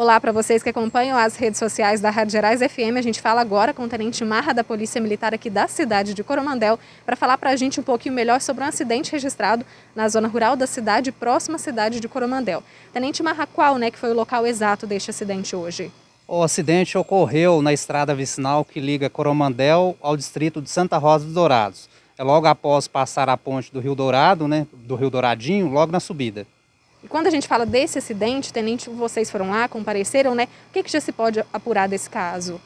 Olá para vocês que acompanham as redes sociais da Rádio Gerais FM. A gente fala agora com o Tenente Marra da Polícia Militar aqui da cidade de Coromandel para falar para a gente um pouquinho melhor sobre um acidente registrado na zona rural da cidade, próxima à cidade de Coromandel. Tenente Marra, qual né, que foi o local exato deste acidente hoje? O acidente ocorreu na estrada vicinal que liga Coromandel ao distrito de Santa Rosa dos Dourados. É logo após passar a ponte do Rio Dourado, né, do Rio Douradinho, logo na subida. Quando a gente fala desse acidente, tenente, vocês foram lá, compareceram, né? O que, que já se pode apurar desse caso?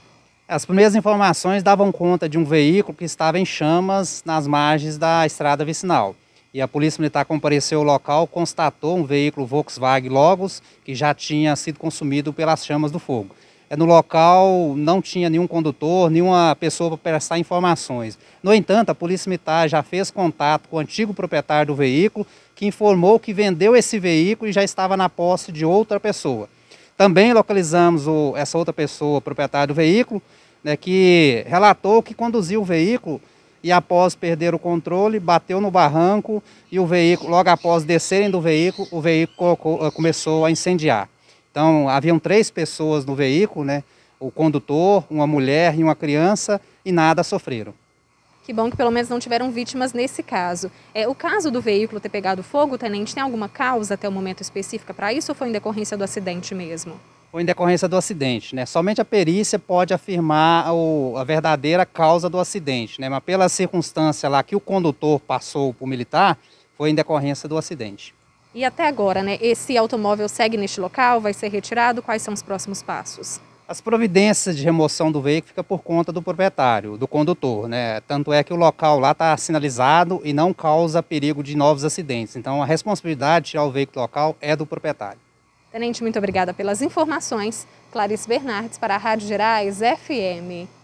As primeiras informações davam conta de um veículo que estava em chamas nas margens da estrada vicinal. E a Polícia Militar compareceu ao local, constatou um veículo Volkswagen Logos que já tinha sido consumido pelas chamas do fogo. É, no local não tinha nenhum condutor, nenhuma pessoa para prestar informações. No entanto, a Polícia Militar já fez contato com o antigo proprietário do veículo, que informou que vendeu esse veículo e já estava na posse de outra pessoa. Também localizamos o, essa outra pessoa, proprietária do veículo, né, que relatou que conduziu o veículo e após perder o controle, bateu no barranco e o veículo, logo após descerem do veículo, o veículo eh, começou a incendiar. Então, haviam três pessoas no veículo, né? O condutor, uma mulher e uma criança, e nada sofreram. Que bom que pelo menos não tiveram vítimas nesse caso. É, o caso do veículo ter pegado fogo, tenente, tem alguma causa até o momento específica para isso ou foi em decorrência do acidente mesmo? Foi em decorrência do acidente, né? Somente a perícia pode afirmar o, a verdadeira causa do acidente, né? Mas pela circunstância lá que o condutor passou por militar, foi em decorrência do acidente. E até agora, né, esse automóvel segue neste local, vai ser retirado, quais são os próximos passos? As providências de remoção do veículo fica por conta do proprietário, do condutor, né? Tanto é que o local lá está sinalizado e não causa perigo de novos acidentes. Então a responsabilidade de tirar o veículo local é do proprietário. Tenente, muito obrigada pelas informações. Clarice Bernardes para a Rádio Gerais FM.